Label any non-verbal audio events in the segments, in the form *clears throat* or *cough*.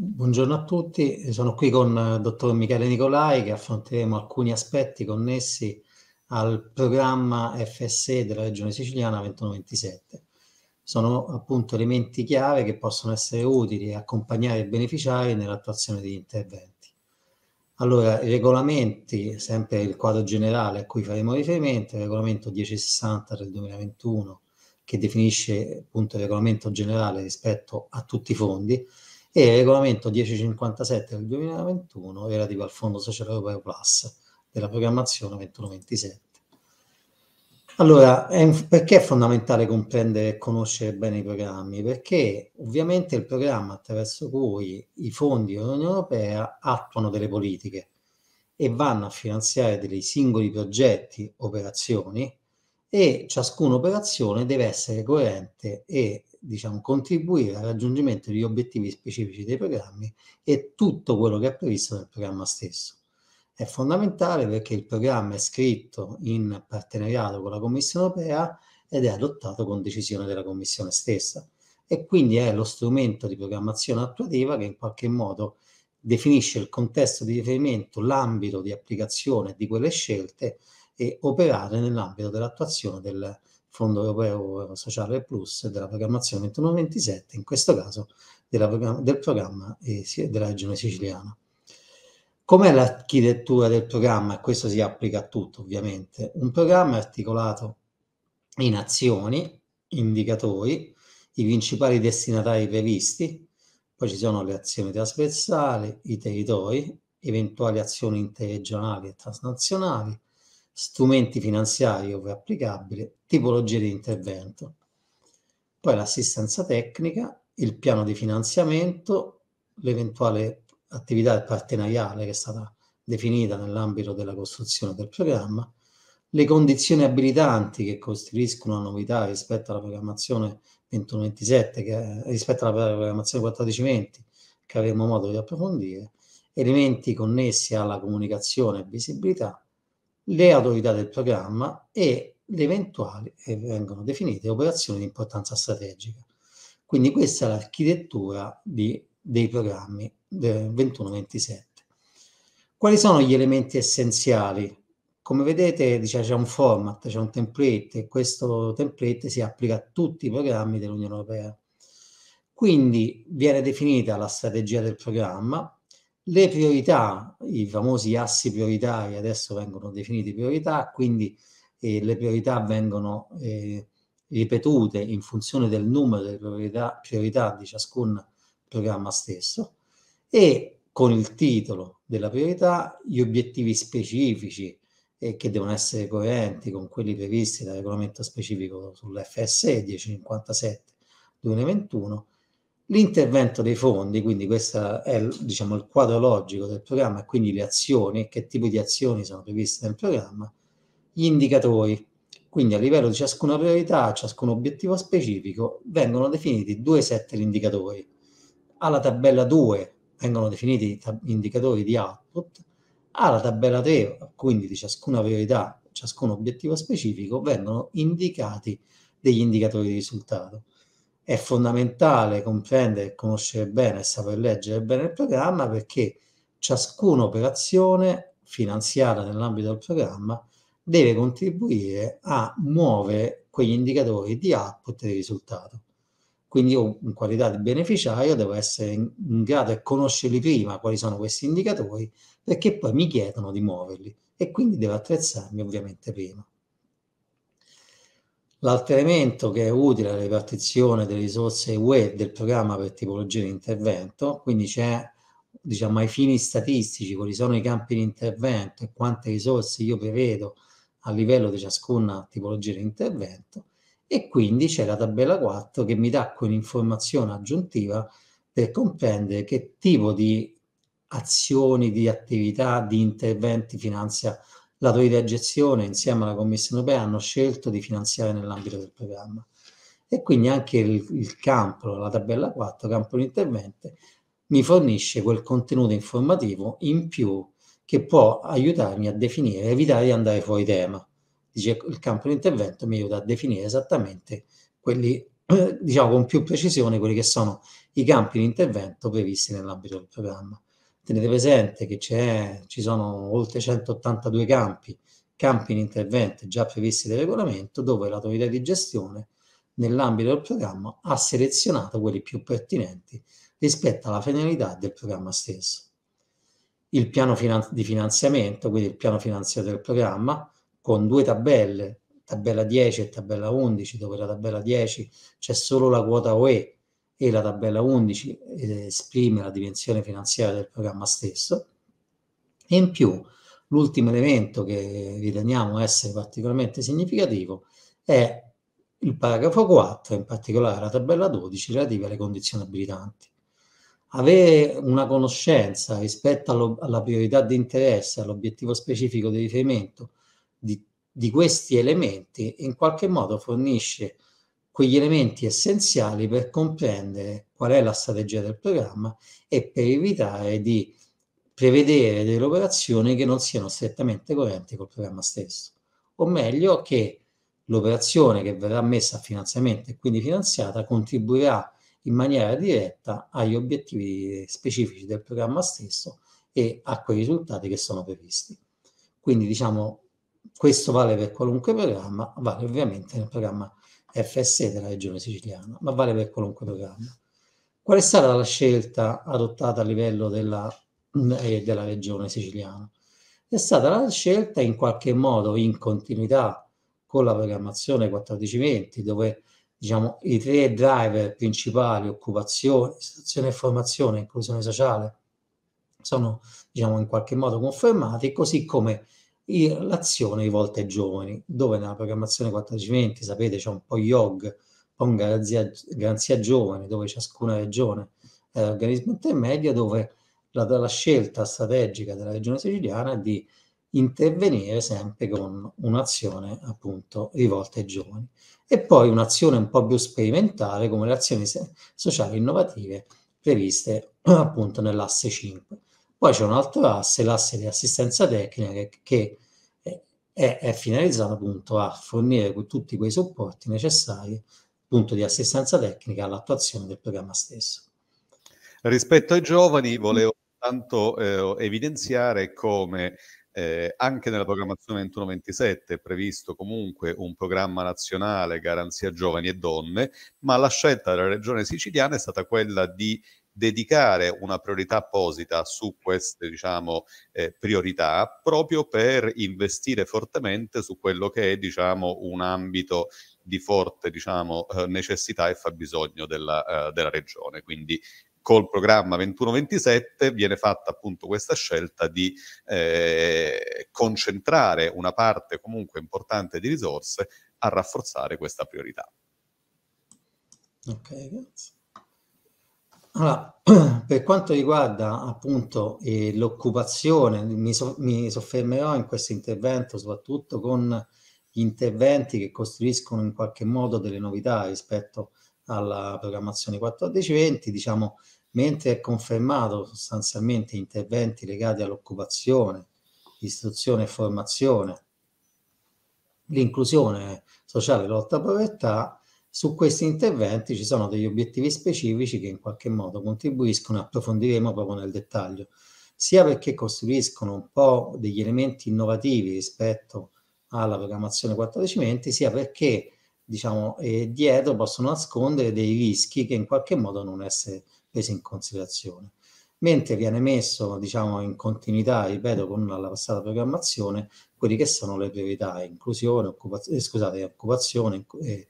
Buongiorno a tutti, sono qui con il eh, dottor Michele Nicolai che affronteremo alcuni aspetti connessi al programma FSE della Regione Siciliana 21-27. Sono appunto elementi chiave che possono essere utili e accompagnare i beneficiari nell'attuazione degli interventi. Allora, i regolamenti, sempre il quadro generale a cui faremo riferimento, il regolamento 1060 del 2021 che definisce appunto il regolamento generale rispetto a tutti i fondi, e il regolamento 1057 del 2021 relativo al Fondo Sociale Europeo Plus della programmazione 2127. Allora, è perché è fondamentale comprendere e conoscere bene i programmi? Perché ovviamente il programma attraverso cui i fondi dell'Unione Europea attuano delle politiche e vanno a finanziare dei singoli progetti, operazioni, e ciascuna operazione deve essere coerente e diciamo, contribuire al raggiungimento degli obiettivi specifici dei programmi e tutto quello che è previsto nel programma stesso. È fondamentale perché il programma è scritto in partenariato con la Commissione europea ed è adottato con decisione della Commissione stessa e quindi è lo strumento di programmazione attuativa che in qualche modo definisce il contesto di riferimento, l'ambito di applicazione di quelle scelte e operare nell'ambito dell'attuazione del, Fondo Europeo Sociale Plus della programmazione 21 in questo caso della, del programma eh, della regione siciliana. Com'è l'architettura del programma? questo si applica a tutto ovviamente. Un programma è articolato in azioni, indicatori, i principali destinatari previsti, poi ci sono le azioni trasversali, i territori, eventuali azioni interregionali e transnazionali, strumenti finanziari ove applicabile, tipologie di intervento. Poi l'assistenza tecnica, il piano di finanziamento, l'eventuale attività partenariale che è stata definita nell'ambito della costruzione del programma, le condizioni abilitanti che costituiscono una novità rispetto alla programmazione 21-27, che, rispetto alla programmazione 14-20, che avremo modo di approfondire, elementi connessi alla comunicazione e visibilità, le autorità del programma e le eventuali, e eh, vengono definite, operazioni di importanza strategica. Quindi questa è l'architettura dei programmi del 21-27. Quali sono gli elementi essenziali? Come vedete diciamo, c'è un format, c'è un template e questo template si applica a tutti i programmi dell'Unione Europea. Quindi viene definita la strategia del programma, le priorità, i famosi assi prioritari adesso vengono definiti priorità, quindi eh, le priorità vengono eh, ripetute in funzione del numero delle priorità, priorità di ciascun programma stesso e con il titolo della priorità gli obiettivi specifici eh, che devono essere coerenti con quelli previsti dal regolamento specifico sull'FSE 1057 2021 L'intervento dei fondi, quindi questo è diciamo, il quadro logico del programma, quindi le azioni, che tipo di azioni sono previste nel programma, gli indicatori, quindi a livello di ciascuna priorità, ciascun obiettivo specifico, vengono definiti due set di indicatori. Alla tabella 2 vengono definiti gli indicatori di output, alla tabella 3, quindi di ciascuna priorità, ciascun obiettivo specifico, vengono indicati degli indicatori di risultato è fondamentale comprendere e conoscere bene e saper leggere bene il programma perché ciascuna operazione finanziata nell'ambito del programma deve contribuire a muovere quegli indicatori di output e di risultato. Quindi io in qualità di beneficiario devo essere in, in grado di conoscerli prima quali sono questi indicatori perché poi mi chiedono di muoverli e quindi devo attrezzarmi ovviamente prima. L'altro elemento che è utile è la ripartizione delle risorse UE del programma per tipologia di intervento, quindi c'è diciamo ai fini statistici quali sono i campi di intervento e quante risorse io prevedo a livello di ciascuna tipologia di intervento e quindi c'è la tabella 4 che mi dà quell'informazione aggiuntiva per comprendere che tipo di azioni, di attività, di interventi finanzia l'autorità di gestione insieme alla Commissione europea hanno scelto di finanziare nell'ambito del programma. E quindi anche il, il campo, la tabella 4, campo di intervento, mi fornisce quel contenuto informativo in più che può aiutarmi a definire, evitare di andare fuori tema. Dice il campo di intervento mi aiuta a definire esattamente quelli, *clears throat* diciamo con più precisione, quelli che sono i campi di intervento previsti nell'ambito del programma. Tenete presente che ci sono oltre 182 campi, campi in intervento già previsti dal regolamento, dove l'autorità di gestione, nell'ambito del programma, ha selezionato quelli più pertinenti rispetto alla finalità del programma stesso. Il piano finan- di finanziamento, quindi il piano finanziario del programma, con due tabelle, tabella 10 e tabella 11, dove la tabella 10 c'è solo la quota OE e la tabella 11 eh, esprime la dimensione finanziaria del programma stesso e in più l'ultimo elemento che riteniamo essere particolarmente significativo è il paragrafo 4, in particolare la tabella 12 relativa alle condizioni abilitanti. Avere una conoscenza rispetto alla priorità di interesse, all'obiettivo specifico di riferimento di, di questi elementi in qualche modo fornisce quegli elementi essenziali per comprendere qual è la strategia del programma e per evitare di prevedere delle operazioni che non siano strettamente coerenti col programma stesso, o meglio che l'operazione che verrà messa a finanziamento e quindi finanziata contribuirà in maniera diretta agli obiettivi specifici del programma stesso e a quei risultati che sono previsti. Quindi diciamo questo vale per qualunque programma, vale ovviamente nel programma FSE della regione siciliana, ma vale per qualunque programma. Qual è stata la scelta adottata a livello della, mm, eh, della regione siciliana? È stata la scelta in qualche modo in continuità con la programmazione 14-20, dove diciamo, i tre driver principali, occupazione, istruzione e formazione, inclusione sociale, sono diciamo, in qualche modo confermati, così come l'azione rivolta ai giovani, dove nella programmazione 1420, sapete, c'è un po' IOG, un garanzia, garanzia giovane, dove ciascuna regione è un organismo intermedio, dove la, la scelta strategica della regione siciliana è di intervenire sempre con un'azione appunto rivolta ai giovani e poi un'azione un po' più sperimentale come le azioni sociali innovative previste *clears throat* appunto nell'asse 5. Poi c'è un altro asse, l'asse di assistenza tecnica, che, che eh, è, è, finalizzato appunto a fornire tutti quei supporti necessari appunto di assistenza tecnica all'attuazione del programma stesso. Rispetto ai giovani mm. volevo tanto eh, evidenziare come eh, anche nella programmazione 21-27 è previsto comunque un programma nazionale Garanzia Giovani e Donne, ma la scelta della Regione siciliana è stata quella di dedicare una priorità apposita su queste diciamo, eh, priorità proprio per investire fortemente su quello che è diciamo, un ambito di forte diciamo, eh, necessità e fabbisogno della, eh, della regione. Quindi col programma 21-27 viene fatta appunto questa scelta di eh, concentrare una parte comunque importante di risorse a rafforzare questa priorità. Ok, grazie. Allora, *clears throat* per quanto riguarda appunto eh, l'occupazione, mi, so, mi, soffermerò in questo intervento soprattutto con gli interventi che costruiscono in qualche modo delle novità rispetto alla programmazione 14-20, diciamo, mentre è confermato sostanzialmente interventi legati all'occupazione, istruzione e formazione, l'inclusione sociale e lotta alla povertà, su questi interventi ci sono degli obiettivi specifici che in qualche modo contribuiscono, approfondiremo proprio nel dettaglio, sia perché costituiscono un po' degli elementi innovativi rispetto alla programmazione 14 20 sia perché diciamo, eh, dietro possono nascondere dei rischi che in qualche modo non essere presi in considerazione. Mentre viene messo, diciamo, in continuità, ripeto, con la passata programmazione, quelli che sono le priorità, inclusione, occupaz- eh, scusate, occupazione, eh,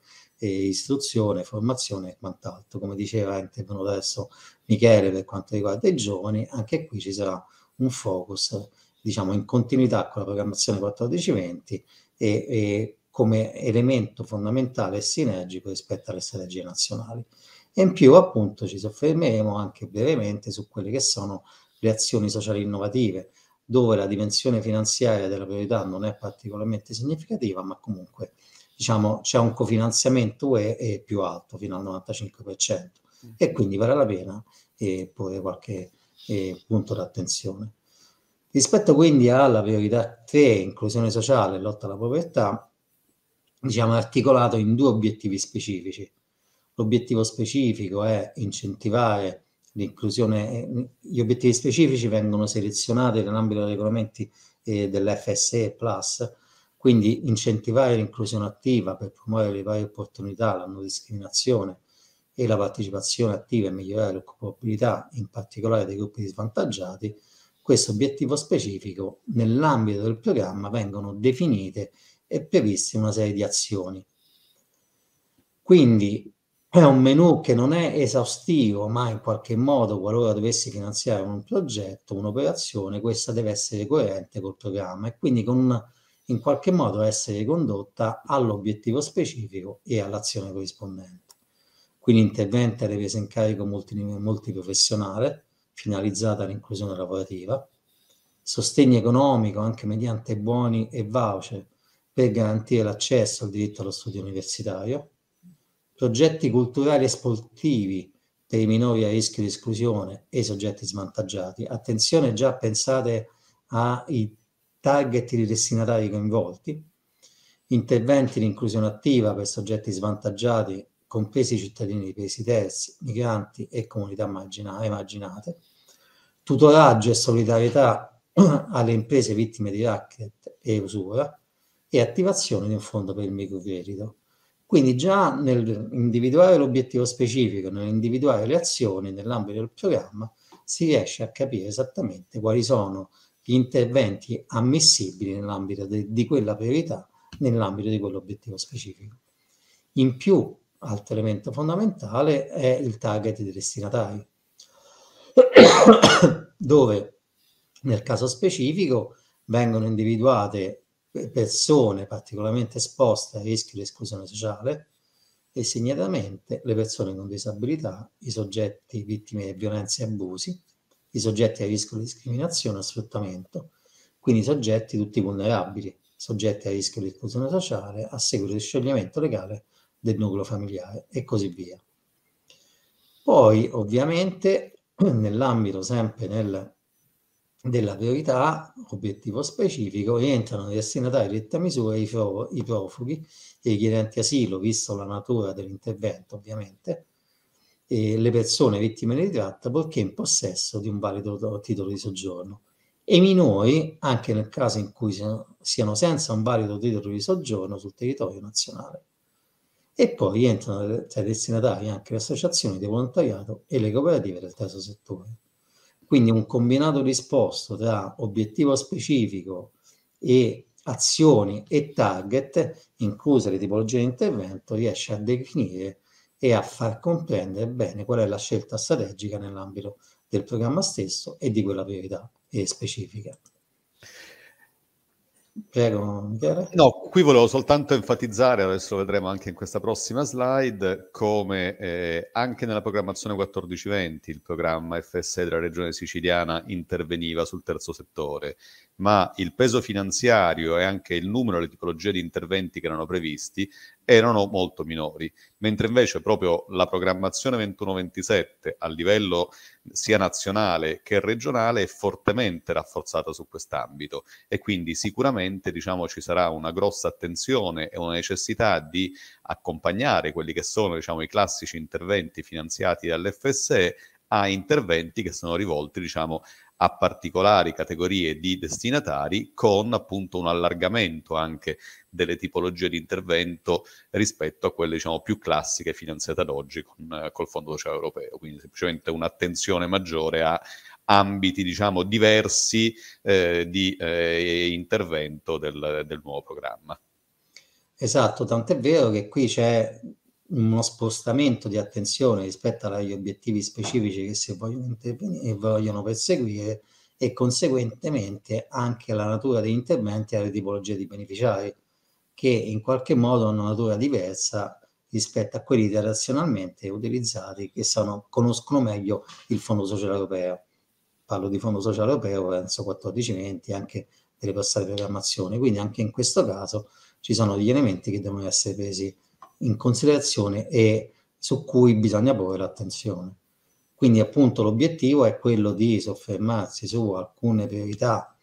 istruzione, formazione e quant'altro. Come diceva è intervenuto adesso Michele per quanto riguarda i giovani, anche qui ci sarà un focus diciamo in continuità con la programmazione 14-20 e, e come elemento fondamentale e sinergico rispetto alle strategie nazionali. E in più appunto ci soffermeremo anche brevemente su quelle che sono le azioni sociali innovative, dove la dimensione finanziaria della priorità non è particolarmente significativa, ma comunque diciamo, c'è un cofinanziamento UE più alto, fino al 95%, mm. e quindi vale la pena eh, porre qualche eh, punto d'attenzione. Rispetto quindi alla priorità 3, inclusione sociale e lotta alla povertà, diciamo, è articolato in due obiettivi specifici. L'obiettivo specifico è incentivare l'inclusione, gli obiettivi specifici vengono selezionati nell'ambito dei regolamenti eh, dell'FSE Plus, quindi incentivare l'inclusione attiva per promuovere le varie opportunità, la non discriminazione e la partecipazione attiva e migliorare l'occupabilità, in particolare dei gruppi svantaggiati, questo obiettivo specifico nell'ambito del programma vengono definite e previste una serie di azioni. Quindi è un menu che non è esaustivo, ma in qualche modo, qualora dovessi finanziare un progetto, un'operazione, questa deve essere coerente col programma e quindi con una in qualche modo essere condotta all'obiettivo specifico e all'azione corrispondente. Quindi interventi alle prese in carico multiprofessionale, finalizzata all'inclusione lavorativa, sostegno economico anche mediante buoni e voucher per garantire l'accesso al diritto allo studio universitario, progetti culturali e sportivi per i minori a rischio di esclusione e i soggetti svantaggiati. Attenzione, già pensate ai target di destinatari coinvolti, interventi di inclusione attiva per soggetti svantaggiati, compresi i cittadini di paesi terzi, migranti e comunità emarginate, tutoraggio e solidarietà *clears throat* alle imprese vittime di racket e usura e attivazione di un fondo per il microcredito. Quindi già nell'individuare l'obiettivo specifico, nell'individuare le azioni nell'ambito del programma, si riesce a capire esattamente quali sono gli interventi ammissibili nell'ambito de, di quella priorità, nell'ambito di quell'obiettivo specifico. In più, altro elemento fondamentale è il target dei destinatari, *coughs* dove nel caso specifico vengono individuate persone particolarmente esposte a rischio di esclusione sociale e segnatamente le persone con disabilità, i soggetti vittime di violenze e abusi, i soggetti a rischio di discriminazione o sfruttamento, quindi soggetti tutti vulnerabili, soggetti a rischio di esclusione sociale, a seguito di scioglimento legale del nucleo familiare e così via. Poi ovviamente *clears throat* nell'ambito sempre nel, della priorità, obiettivo specifico, rientrano destinatari di detta misura i, pro, i profughi e i richiedenti asilo, visto la natura dell'intervento ovviamente, eh, le persone vittime di tratta purché in possesso di un valido titolo di soggiorno e i minori anche nel caso in cui siano, siano senza un valido titolo di soggiorno sul territorio nazionale. E poi rientrano tra i destinatari anche le associazioni di volontariato e le cooperative del terzo settore. Quindi un combinato risposto tra obiettivo specifico e azioni e target, incluse le tipologie di intervento, riesce a definire e a far comprendere bene qual è la scelta strategica nell'ambito del programma stesso e di quella priorità specifica. Prego, Michele. No, qui volevo soltanto enfatizzare, adesso lo vedremo anche in questa prossima slide, come eh, anche nella programmazione 14-20 il programma FSE della Regione Siciliana interveniva sul terzo settore ma il peso finanziario e anche il numero e le tipologie di interventi che erano previsti erano molto minori, mentre invece proprio la programmazione 21-27 a livello sia nazionale che regionale è fortemente rafforzata su quest'ambito e quindi sicuramente diciamo, ci sarà una grossa attenzione e una necessità di accompagnare quelli che sono diciamo, i classici interventi finanziati dall'FSE a interventi che sono rivolti diciamo, a particolari categorie di destinatari con appunto un allargamento anche delle tipologie di intervento rispetto a quelle diciamo più classiche finanziate ad oggi con, eh, col Fondo Sociale Europeo, quindi semplicemente un'attenzione maggiore a ambiti diciamo diversi eh, di eh, intervento del, del nuovo programma. Esatto, tant'è vero che qui c'è uno spostamento di attenzione rispetto agli obiettivi specifici che si vogliono intervenire vogliono perseguire e conseguentemente anche la natura degli interventi e alle tipologie di beneficiari che in qualche modo hanno una natura diversa rispetto a quelli razionalmente utilizzati che sono, conoscono meglio il Fondo Sociale Europeo. Parlo di Fondo Sociale Europeo, penso 14-20, anche delle passate programmazioni, quindi anche in questo caso ci sono degli elementi che devono essere presi in considerazione e su cui bisogna porre l'attenzione. Quindi appunto l'obiettivo è quello di soffermarsi su alcune priorità,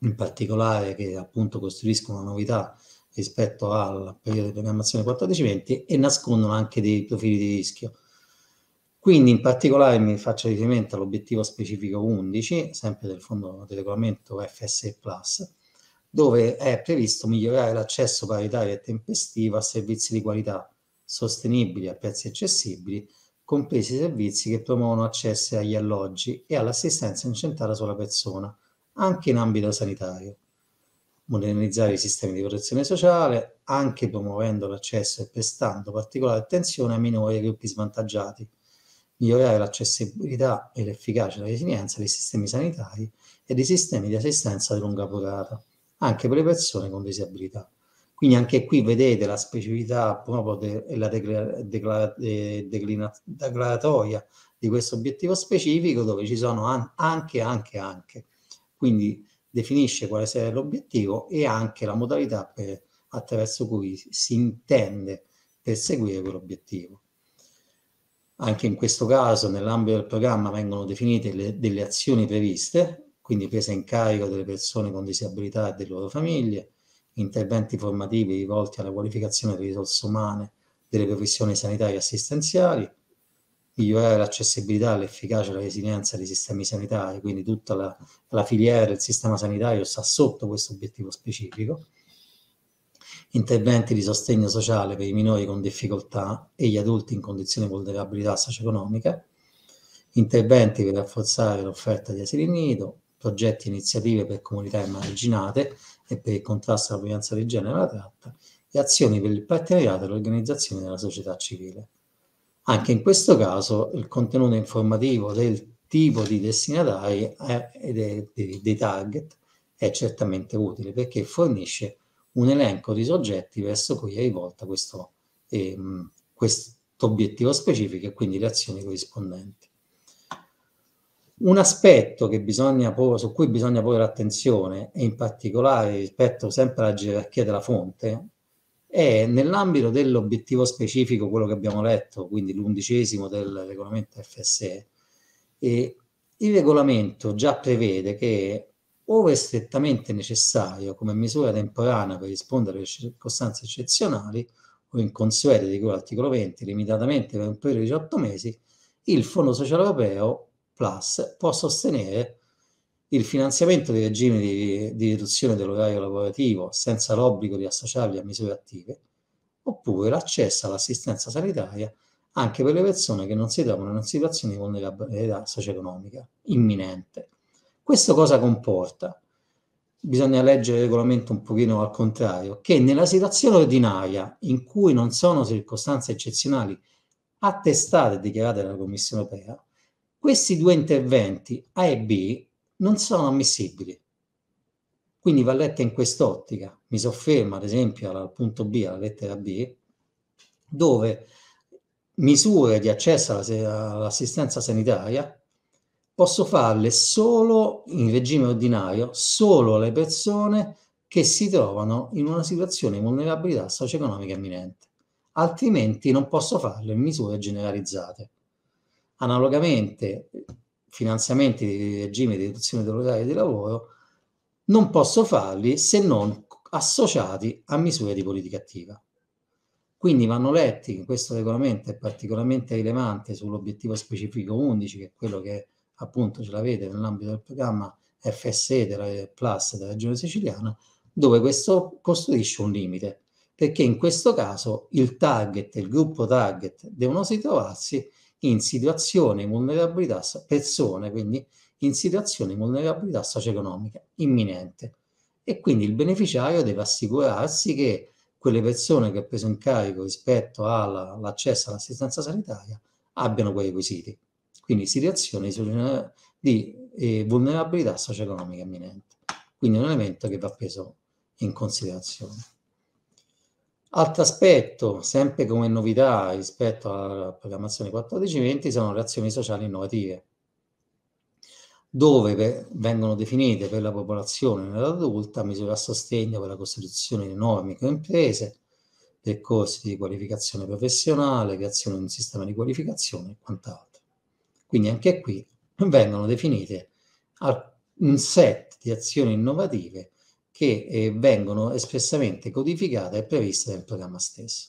in particolare che appunto costituiscono novità rispetto al periodo di programmazione 14-20 e nascondono anche dei profili di rischio. Quindi in particolare mi faccio riferimento all'obiettivo specifico 11, sempre del fondo di regolamento FSE Plus, dove è previsto migliorare l'accesso paritario e tempestivo a servizi di qualità, sostenibili a prezzi accessibili, compresi i servizi che promuovono accessi agli alloggi e all'assistenza incentrata sulla persona, anche in ambito sanitario. Modernizzare i sistemi di protezione sociale, anche promuovendo l'accesso e prestando particolare attenzione ai minori e gruppi svantaggiati. Migliorare l'accessibilità e l'efficacia e la resilienza dei sistemi sanitari e dei sistemi di assistenza di lunga durata anche per le persone con disabilità. Quindi anche qui vedete la specificità proprio e la decla- decla- declina- declaratoria di questo obiettivo specifico dove ci sono an- anche, anche, anche. Quindi definisce quale sia l'obiettivo e anche la modalità per, attraverso cui si intende perseguire quell'obiettivo. Anche in questo caso, nell'ambito del programma, vengono definite le, delle azioni previste quindi presa in carico delle persone con disabilità e delle loro famiglie, interventi formativi rivolti alla qualificazione delle risorse umane delle professioni sanitarie e assistenziali, migliorare l'accessibilità, l'efficacia e la resilienza dei sistemi sanitari, quindi tutta la, la filiera, il sistema sanitario sta sotto questo obiettivo specifico, interventi di sostegno sociale per i minori con difficoltà e gli adulti in condizioni di vulnerabilità socio-economica, interventi per rafforzare l'offerta di asili nido, progetti e iniziative per comunità emarginate e per il contrasto alla violenza di genere e alla tratta e azioni per il partenariato e l'organizzazione della società civile. Anche in questo caso il contenuto informativo del tipo di destinatari e dei, dei target è certamente utile perché fornisce un elenco di soggetti verso cui è rivolta questo, ehm, questo obiettivo specifico e quindi le azioni corrispondenti. Un aspetto porre, su cui bisogna porre attenzione, e in particolare rispetto sempre alla gerarchia della fonte, è nell'ambito dell'obiettivo specifico, quello che abbiamo letto, quindi l'undicesimo del regolamento FSE, il regolamento già prevede che, ove strettamente necessario come misura temporanea per rispondere alle circostanze eccezionali o inconsuete di cui l'articolo 20, limitatamente per un periodo di 18 mesi, il Fondo Sociale Europeo Plus può sostenere il finanziamento dei regimi di, di riduzione dell'orario lavorativo senza l'obbligo di associarli a misure attive, oppure l'accesso all'assistenza sanitaria anche per le persone che non si trovano in una situazione di vulnerabilità socio-economica imminente. Questo cosa comporta? Bisogna leggere il regolamento un pochino al contrario, che nella situazione ordinaria, in cui non sono circostanze eccezionali attestate e dichiarate dalla Commissione europea, questi due interventi A e B non sono ammissibili. Quindi va letta in quest'ottica. Mi soffermo ad esempio al punto B, alla lettera B, dove misure di accesso all'assistenza sanitaria posso farle solo in regime ordinario, solo alle persone che si trovano in una situazione di vulnerabilità socio-economica imminente. Altrimenti non posso farle in misure generalizzate analogamente finanziamenti di regime di riduzione dell'orario di lavoro, non posso farli se non associati a misure di politica attiva. Quindi vanno letti, che questo regolamento è particolarmente rilevante sull'obiettivo specifico 11, che è quello che appunto ce l'avete nell'ambito del programma FSE della Plus della Regione Siciliana, dove questo costruisce un limite, perché in questo caso il target, il gruppo target devono si trovarsi in situazione di vulnerabilità, persone quindi in situazione di vulnerabilità socio-economica imminente. E quindi il beneficiario deve assicurarsi che quelle persone che ha preso in carico rispetto all'accesso all'assistenza sanitaria abbiano quei requisiti. Quindi situazioni eh, di eh, vulnerabilità socio-economica imminente. Quindi è un elemento che va preso in considerazione. Altro aspetto, sempre come novità rispetto alla programmazione 14-20, sono le azioni sociali innovative, dove vengono definite per la popolazione in adulta misure a sostegno per la costituzione di nuove microimprese, percorsi di qualificazione professionale, creazione di un sistema di qualificazione e quant'altro. Quindi anche qui vengono definite un set di azioni innovative che eh, vengono espressamente codificate e previste nel programma stesso.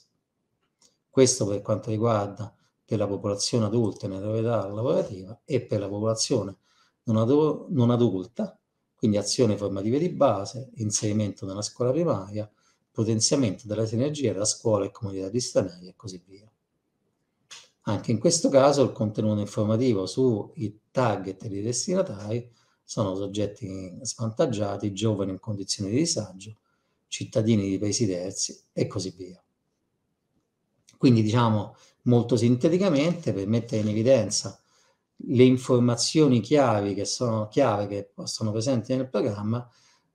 Questo per quanto riguarda per la popolazione adulta in età lavorativa e per la popolazione non, adu non adulta, quindi azioni formative di base, inserimento nella scuola primaria, potenziamento della sinergia tra scuola e comunità di stranieri e così via. Anche in questo caso il contenuto informativo sui target dei destinatari sono soggetti svantaggiati, giovani in condizioni di disagio, cittadini di paesi terzi e così via. Quindi diciamo molto sinteticamente per mettere in evidenza le informazioni chiave che, sono, chiave che sono presenti nel programma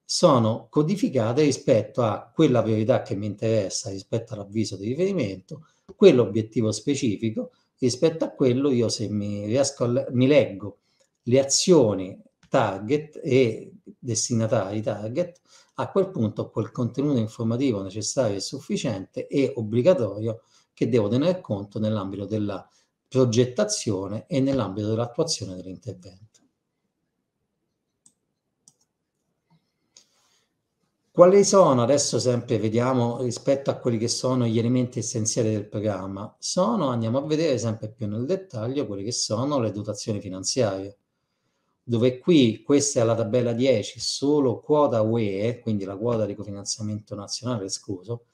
sono codificate rispetto a quella priorità che mi interessa rispetto all'avviso di riferimento, quell'obiettivo specifico, rispetto a quello io se mi, riesco a, mi leggo le azioni target e destinatari target, a quel punto quel contenuto informativo necessario e sufficiente è obbligatorio che devo tenere conto nell'ambito della progettazione e nell'ambito dell'attuazione dell'intervento. Quali sono, adesso sempre vediamo rispetto a quelli che sono gli elementi essenziali del programma, sono, andiamo a vedere sempre più nel dettaglio, quelle che sono le dotazioni finanziarie dove qui questa è la tabella 10, solo quota UE, quindi la quota di cofinanziamento nazionale escluso,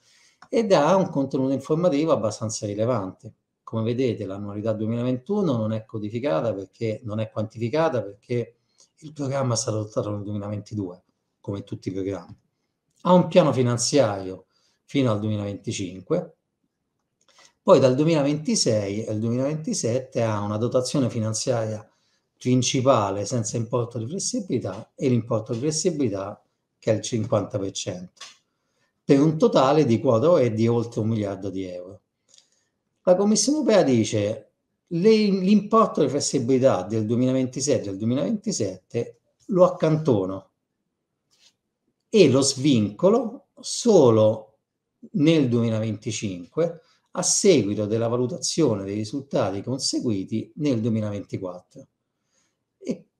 ed ha un contenuto informativo abbastanza rilevante. Come vedete l'annualità 2021 non è codificata perché non è quantificata perché il programma è stato adottato nel 2022, come tutti i programmi. Ha un piano finanziario fino al 2025, poi dal 2026 al 2027 ha una dotazione finanziaria principale senza importo di flessibilità e l'importo di flessibilità che è il 50%, per un totale di quota OE di oltre un miliardo di euro. La Commissione europea dice che l'importo di flessibilità del 2026 e del 2027 lo accantono e lo svincolo solo nel 2025 a seguito della valutazione dei risultati conseguiti nel 2024.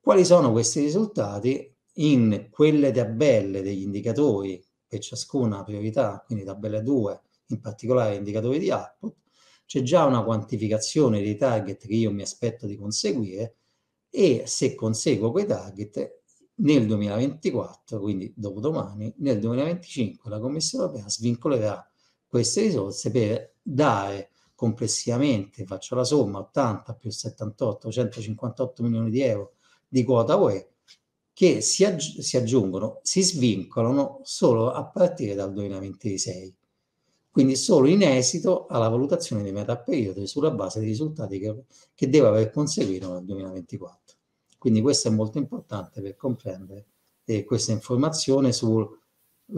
Quali sono questi risultati in quelle tabelle degli indicatori per ciascuna priorità, quindi tabella 2, in particolare indicatori di output, c'è già una quantificazione dei target che io mi aspetto di conseguire e se conseguo quei target nel 2024, quindi dopodomani, nel 2025 la Commissione europea svincolerà queste risorse per dare complessivamente, faccio la somma, 80 più 78, 158 milioni di euro di quota UE che si, aggi- si aggiungono, si svincolano solo a partire dal 2026, quindi solo in esito alla valutazione di metà periodo sulla base dei risultati che, che deve aver conseguito nel 2024. Quindi questo è molto importante per comprendere eh, questa informazione sulla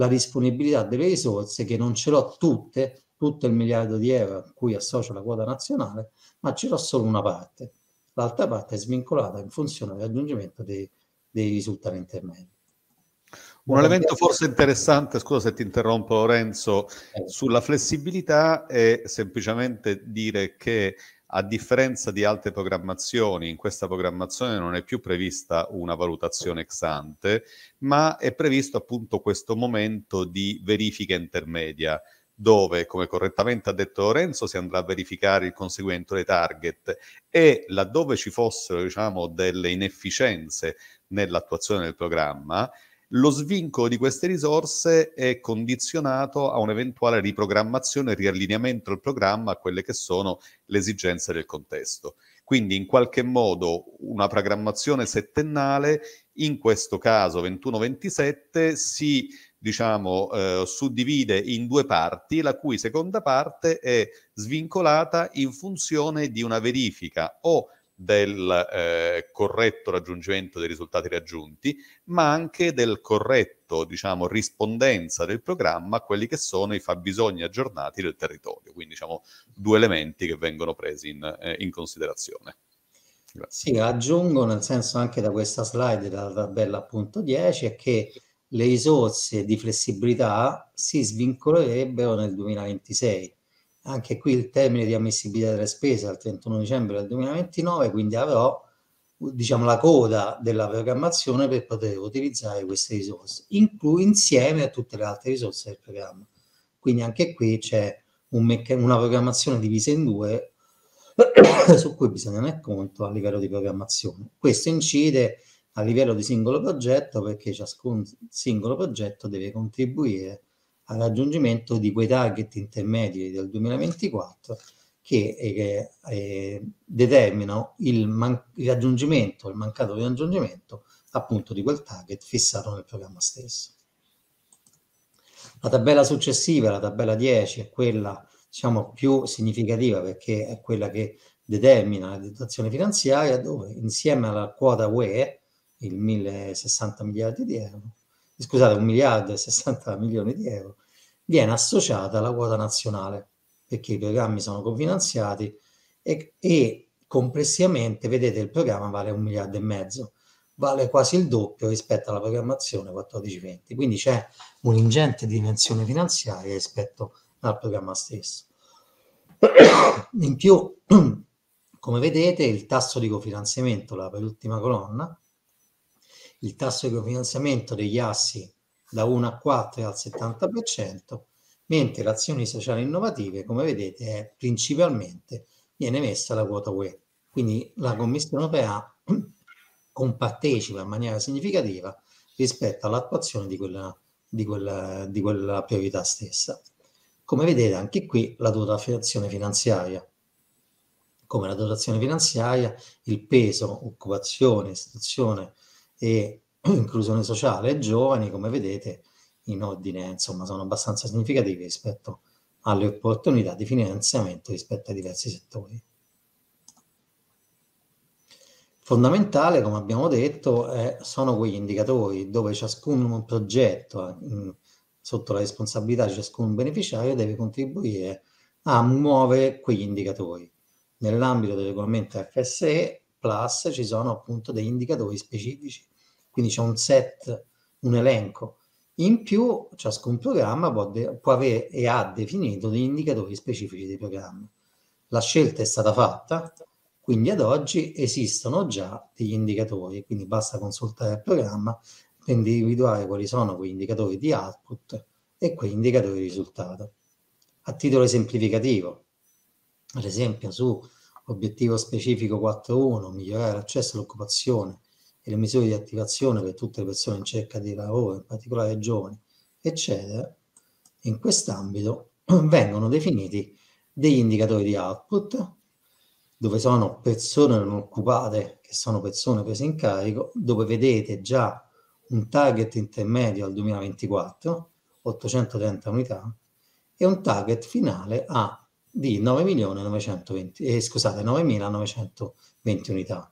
disponibilità delle risorse, che non ce l'ho tutte, tutto il miliardo di euro a cui associo la quota nazionale, ma ce l'ho solo una parte l'altra parte è svincolata in funzione del raggiungimento dei, dei risultati intermedi. Un elemento forse interessante, scusa se ti interrompo Lorenzo, sulla flessibilità è semplicemente dire che a differenza di altre programmazioni, in questa programmazione non è più prevista una valutazione ex ante, ma è previsto appunto questo momento di verifica intermedia dove, come correttamente ha detto Lorenzo, si andrà a verificare il conseguimento dei target e laddove ci fossero diciamo, delle inefficienze nell'attuazione del programma, lo svincolo di queste risorse è condizionato a un'eventuale riprogrammazione e riallineamento del programma a quelle che sono le esigenze del contesto. Quindi in qualche modo una programmazione settennale, in questo caso 21-27, si diciamo, eh, suddivide in due parti, la cui seconda parte è svincolata in funzione di una verifica o del eh, corretto raggiungimento dei risultati raggiunti, ma anche del corretto, diciamo, rispondenza del programma a quelli che sono i fabbisogni aggiornati del territorio. Quindi, diciamo, due elementi che vengono presi in, eh, in considerazione. Grazie. Sì, aggiungo nel senso anche da questa slide, dalla tabella appunto 10, è che le risorse di flessibilità si svincolerebbero nel 2026. Anche qui il termine di ammissibilità della spesa al 31 dicembre del 2029, quindi avrò diciamo, la coda della programmazione per poter utilizzare queste risorse, inclu- insieme a tutte le altre risorse del programma. Quindi anche qui c'è un mecca- una programmazione divisa in due *coughs* su cui bisogna tener conto a livello di programmazione. Questo incide a livello di singolo progetto perché ciascun singolo progetto deve contribuire al raggiungimento di quei target intermedi del 2024 che eh, eh, determinano il, man- il raggiungimento, il mancato raggiungimento appunto di quel target fissato nel programma stesso. La tabella successiva, la tabella 10, è quella diciamo, più significativa perché è quella che determina la dotazione finanziaria dove insieme alla quota UE il 1060 miliardi di euro, scusate, 1 miliardo e 60 milioni di euro, viene associata alla quota nazionale, perché i programmi sono cofinanziati e, e complessivamente, vedete, il programma vale un miliardo e mezzo, vale quasi il doppio rispetto alla programmazione 14-20, quindi c'è un'ingente dimensione finanziaria rispetto al programma stesso. In più, *clears throat* come vedete, il tasso di cofinanziamento, la penultima colonna, il tasso di cofinanziamento degli assi da 1 a 4 è al 70%, mentre le azioni sociali innovative, come vedete, è principalmente viene messa la quota UE. Quindi la Commissione europea *clears throat* compartecipa in maniera significativa rispetto all'attuazione di quella, di, quella, di quella priorità stessa. Come vedete anche qui la dotazione finanziaria, come la dotazione finanziaria, il peso, occupazione, istruzione, e *clears throat* inclusione sociale e giovani, come vedete, in ordine, insomma, sono abbastanza significativi rispetto alle opportunità di finanziamento rispetto ai diversi settori. Fondamentale, come abbiamo detto, è, sono quegli indicatori dove ciascun progetto, mh, eh, sotto la responsabilità di ciascun beneficiario, deve contribuire a muovere quegli indicatori. Nell'ambito del regolamento FSE Plus ci sono appunto degli indicatori specifici, quindi c'è un set, un elenco. In più ciascun programma può, de- può avere e ha definito degli indicatori specifici dei programmi. La scelta è stata fatta, quindi ad oggi esistono già degli indicatori, quindi basta consultare il programma per individuare quali sono quegli indicatori di output e quegli indicatori di risultato. A titolo esemplificativo, ad esempio su obiettivo specifico 4.1, migliorare l'accesso all'occupazione e le misure di attivazione per tutte le persone in cerca di lavoro, in particolare i giovani, eccetera, in quest'ambito *clears throat* vengono definiti degli indicatori di output, dove sono persone non occupate, che sono persone prese in carico, dove vedete già un target intermedio al 2024, 830 unità, e un target finale a di 9.920, eh, scusate, 9.920 unità.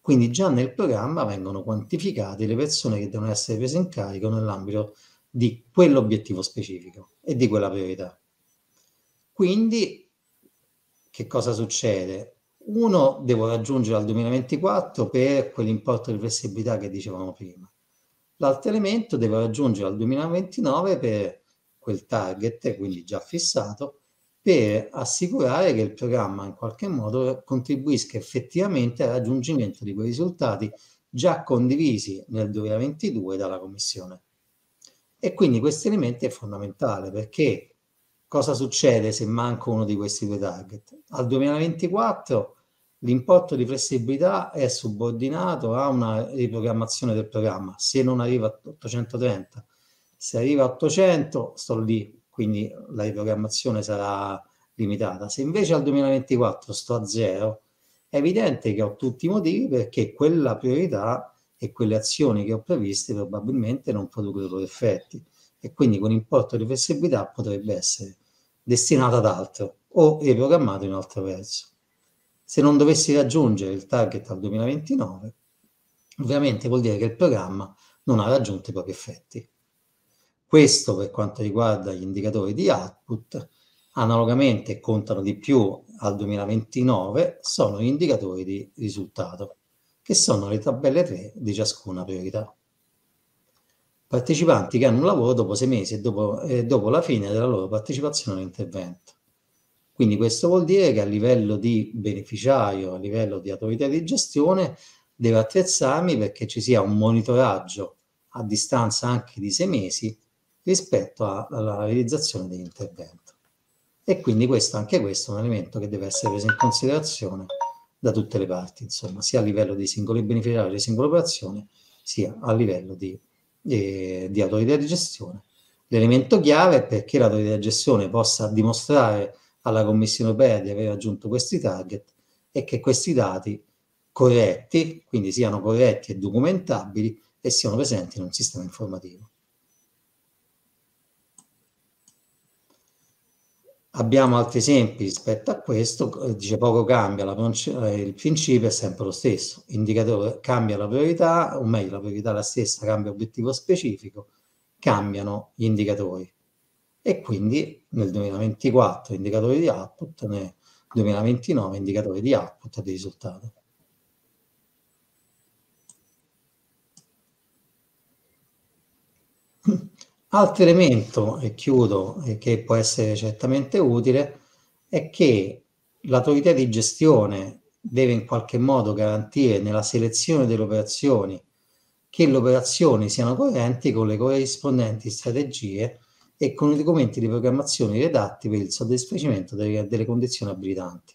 Quindi già nel programma vengono quantificate le persone che devono essere prese in carico nell'ambito di quell'obiettivo specifico e di quella priorità. Quindi, che cosa succede? Uno, devo raggiungere al 2024 per quell'importo di flessibilità che dicevamo prima. L'altro elemento devo raggiungere al 2029 per quel target, quindi già fissato, per assicurare che il programma in qualche modo contribuisca effettivamente al raggiungimento di quei risultati già condivisi nel 2022 dalla Commissione. E quindi questo elemento è fondamentale perché cosa succede se manca uno di questi due target? Al 2024 l'importo di flessibilità è subordinato a una riprogrammazione del programma. Se non arriva a 830, se arriva a 800 sto lì quindi la riprogrammazione sarà limitata. Se invece al 2024 sto a zero, è evidente che ho tutti i motivi perché quella priorità e quelle azioni che ho previste probabilmente non producono effetti e quindi con importo di flessibilità potrebbe essere destinata ad altro o riprogrammato in altro verso. Se non dovessi raggiungere il target al 2029, ovviamente vuol dire che il programma non ha raggiunto i propri effetti. Questo per quanto riguarda gli indicatori di output, analogamente contano di più al 2029, sono gli indicatori di risultato, che sono le tabelle 3 di ciascuna priorità. Partecipanti che hanno un lavoro dopo sei mesi e dopo, eh, dopo la fine della loro partecipazione all'intervento. Quindi questo vuol dire che a livello di beneficiario, a livello di autorità di gestione, devo attrezzarmi perché ci sia un monitoraggio a distanza anche di sei mesi rispetto alla realizzazione dell'intervento. E quindi questo, anche questo è un elemento che deve essere preso in considerazione da tutte le parti, insomma, sia a livello dei singoli beneficiari delle singole operazioni, sia a livello di, eh, di autorità di gestione. L'elemento chiave è perché l'autorità di gestione possa dimostrare alla Commissione europea di aver raggiunto questi target e che questi dati corretti, quindi siano corretti e documentabili e siano presenti in un sistema informativo. Abbiamo altri esempi rispetto a questo, eh, dice poco cambia, la, eh, il principio è sempre lo stesso, indicatore cambia la priorità, o meglio la priorità è la stessa, cambia obiettivo specifico, cambiano gli indicatori. E quindi nel 2024 indicatori di output, nel 2029 indicatori di output di risultato. Altro elemento, e chiudo, e che può essere certamente utile, è che l'autorità di gestione deve in qualche modo garantire nella selezione delle operazioni che le operazioni siano coerenti con le corrispondenti strategie e con i documenti di programmazione redatti per il soddisfacimento delle, delle condizioni abilitanti.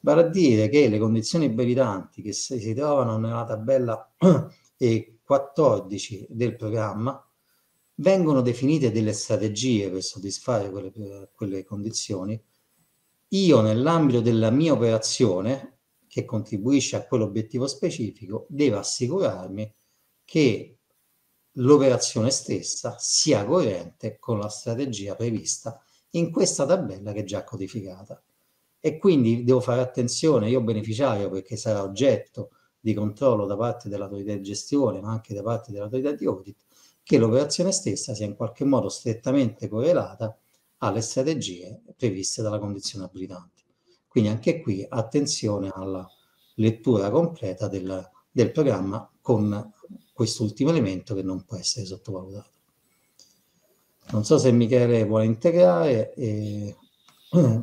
Vale a dire che le condizioni abilitanti che si, si trovano nella tabella 14 *clears throat* del programma vengono definite delle strategie per soddisfare quelle, quelle condizioni, io nell'ambito della mia operazione, che contribuisce a quell'obiettivo specifico, devo assicurarmi che l'operazione stessa sia coerente con la strategia prevista in questa tabella che è già codificata. E quindi devo fare attenzione, io beneficiario perché sarà oggetto di controllo da parte dell'autorità di gestione, ma anche da parte dell'autorità di audit, che l'operazione stessa sia in qualche modo strettamente correlata alle strategie previste dalla condizione abilitante. Quindi anche qui attenzione alla lettura completa del, del programma con quest'ultimo elemento che non può essere sottovalutato. Non so se Michele vuole integrare. E... *clears throat*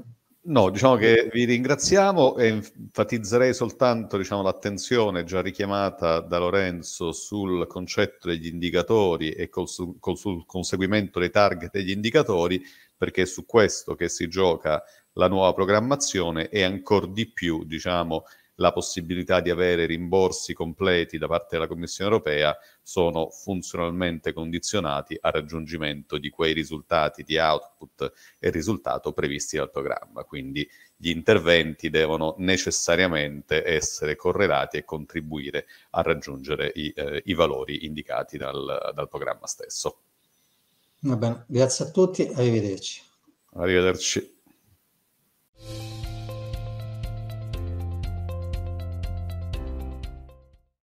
No, diciamo che vi ringraziamo e enfatizzerei soltanto diciamo, l'attenzione già richiamata da Lorenzo sul concetto degli indicatori e col, col sul conseguimento dei target degli indicatori, perché è su questo che si gioca la nuova programmazione e ancora di più diciamo, la possibilità di avere rimborsi completi da parte della Commissione europea sono funzionalmente condizionati al raggiungimento di quei risultati di output e risultato previsti dal programma. Quindi gli interventi devono necessariamente essere correlati e contribuire a raggiungere i, eh, i valori indicati dal, dal programma stesso. Va bene, grazie a tutti, arrivederci. Arrivederci.